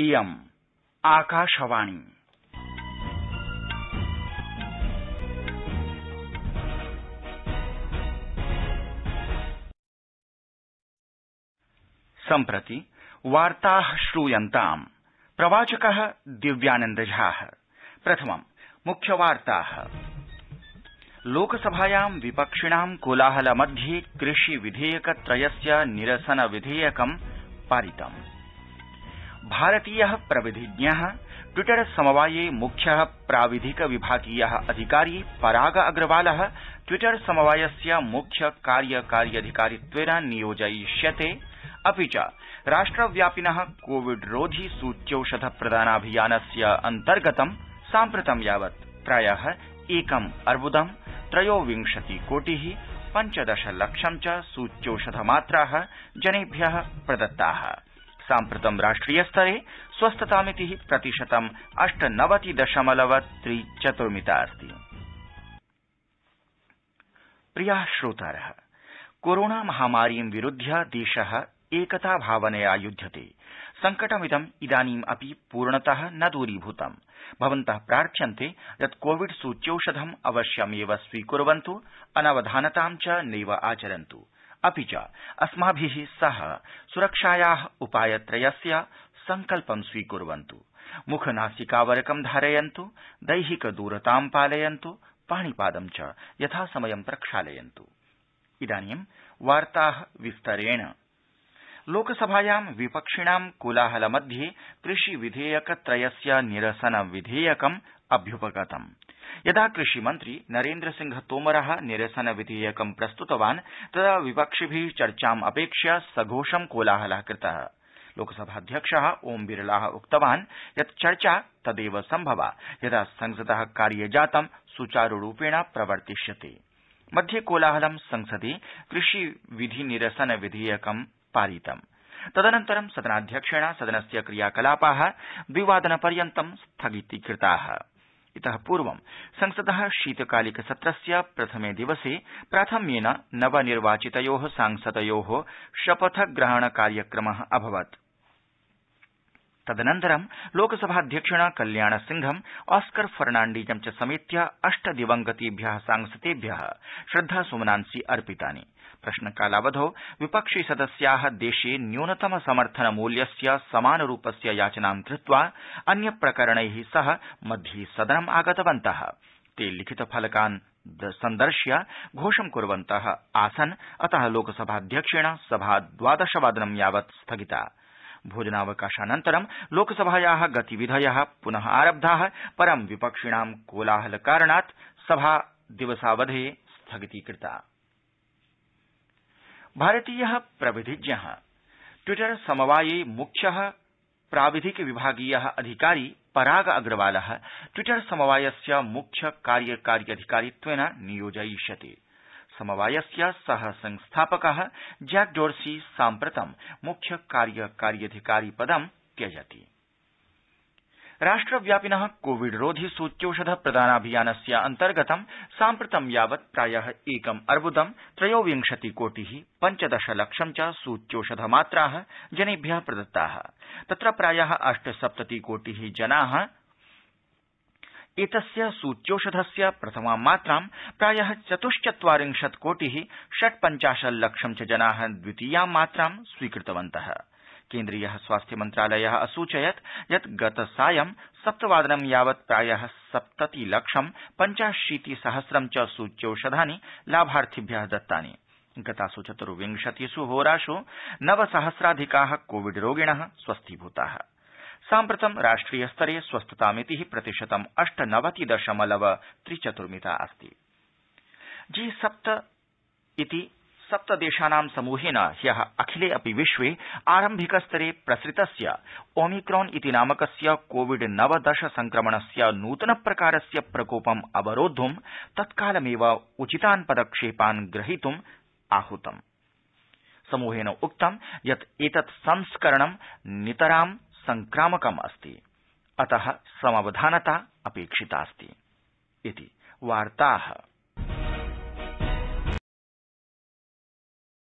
इयम् आकाशवाणी सम्प्रति वार्ता श्रूयन्ताम् प्रवाचक दिव्यानन्द झा प्रथमम् मुख्यवार्ता लोकसभायां विपक्षिणां कोलाहलमध्ये कृषि विधेयक त्रयस्य निरसन विधेयकं पारितम् भारतीय प्रविधिज्ञ ट्विटर समवाये मुख्य प्राविधिक विभागीय अधिकारी पराग अग्रवाल ट्विटर समवायस्य मुख्य कार्यकार्यधिकारित्वेन नियोजयिष्यते अपि च राष्ट्रव्यापिन कोविड रोधि सूच्यौषध प्रदानाभियानस्य अन्तर्गतं साम्प्रतं यावत् प्राय एकम् अर्बुदं त्रयोविंशति कोटि पञ्चदश लक्षं च सूच्यौषधमात्रा जनेभ्य प्रदत्ता साम्प्रतं राष्ट्रियस्तरे स्वस्थतामिति प्रतिशतम् अष्टनवति दशमलव त्रि चतुर्मिताऽस्ति प्रियाः श्रोतारः कोरोणा महामारीं विरुध्य देशः एकता भावनया युध्यते संकटमिदम् इदानीमपि पूर्णत न दूरीभूतम् भवन्त प्रार्थ्यन्ते यत् कोविड सूच्यौषधम् अवश्यमेव स्वीकुर्वन्तु अनवधानतां च नैव आचरन्त् अपि च अस्माभि सह सुरक्षाया उपायत्रयस्य सङ्कल्पं स्वीकुर्वन्तु मुखनासिकावरकं धारयन्तु दैहिक पालयन्तु पाणिपादं च यथासमयं प्रक्षालयन्त् लोकसभायां विपक्षिणां कोलाहल मध्ये कृषि विधेयक त्रयस्य निरसन विधेयकम् अभ्युपगतम् यदा कृषिमन्त्री नरेन्द्र सिंह तोमर निरसन विधेयकं प्रस्तुतवान् तदा विपक्षिभि अपेक्ष्य सघोषं कोलाहल कृत लोकसभाध्यक्ष ओम बिरला उक्तवान् यत् चर्चा तदेव सम्भवा यदा संसद कार्यजातं सुचारुरूपेण प्रवर्तिष्यते मध्ये कोलाहलं संसदि कृषि विधि निरसन विधेयकं पारितम् तदनन्तरं सदनाध्यक्षेण सदनस्य क्रियाकलापा द्विवादन पर्यन्तं स्थगितीकृता इत पूर्व संसद शीतकालिक सत्रस्य प्रथमे दिवसे प्राथम्येन नवनिर्वाचितयो सांसदयो शपथ ग्रहण कार्यक्रम अभवत् तदनन्तरं लोकसभाध्यक्षेण कल्याण सिंहं ऑस्कर फर्नाण्डीजं च समेत्य अष्ट दिवंगतेभ्य सांसदेभ्य श्रद्धासुमनांसि अर्पितानि प्रश्नकालावधौ विपक्षि सदस्या देशे न्यूनतम समर्थन मूल्यस्य समानरूपस्य याचनां कृत्वा अन्य प्रकरणै सह मध्ये सदनम् आगतवन्त ते लिखित फलकान् सन्दर्श्य घोषं कुर्वन्त आसन् अत लोकसभाध्यक्षेण सभा द्वादश वादनं यावत् स्थगिता भोजनावकाशानन्तरं लोकसभाया गतिविधय पुन आरब्धा परं विपक्षिणां कोलाहल कारणात् सभा दिवसावधे स्थगितीकृता भारतीय प्रविधिज्ञ ट्विटर समवाये मुख्य प्राविधिक विभागीय अधिकारी पराग अग्रवाल ट्विटर समवायस्य मुख्य कार्यकार्यधिकारित्वेन नियोजयिष्यते समवायस्य सह संस्थापक जैक डोर्सी साम्प्रतं मुख्य कार्यकार्यधिकारी पदं त्यजति राष्ट्रव्यापिन कोविड रोधि सूच्यौषध प्रदानाभियानस्य अन्तर्गतं साम्प्रतं यावत् प्राय एकम् अर्ब्दं त्रयोविंशति कोटि पञ्चदश लक्षं च सूच्यौषध मात्रा जनेभ्य प्रदत्ता तत्र प्राय अष्टसप्तति कोटि जना एतस्य सूच्यौषधस्य प्रथमां मात्रां प्राय चतुश्चत्वारिंशत् कोटि षट्पञ्चाशल्लक्षं च जना द्वितीयां मात्रां स्वीकृतवन्त केन्द्रीय स्वास्थ्य मन्त्रालय असूचयत् यत् गतसायं सप्तवादनं यावत् प्राय सप्तति लक्षं पञ्चाशीति सहस्रं च सूच्यौषधानि लाभार्थिभ्य दत्तानि गतास् चतुर्विंशतिस् होरास् नव सहस्राधिका कोविड रोगिण स्वस्थीभूताः साम्प्रतं राष्ट्रिय स्तरे स्वस्थतामिति प्रतिशतम् अष्ट नवति दशमलव त्रि चतुर्मिता अस्ति जी सप्त इति सप्त देशानां समूहेन ह्य अखिले अपि विश्वे आरम्भिक स्तरे प्रसृतस्य ओमिक्रॉन इति नामकस्य कोविड नवदश संक्रमणस्य नूतन प्रकारस्य प्रकोपम् अवरोद्धुं तत्कालमेव उचितान् पदक्षेपान् ग्रहीतुम् आहतम् समूहेन उक्तं यत् एतत् संस्करणं नितरां संक्रामकमस्ति अत समवधानता अपेक्षितास्ति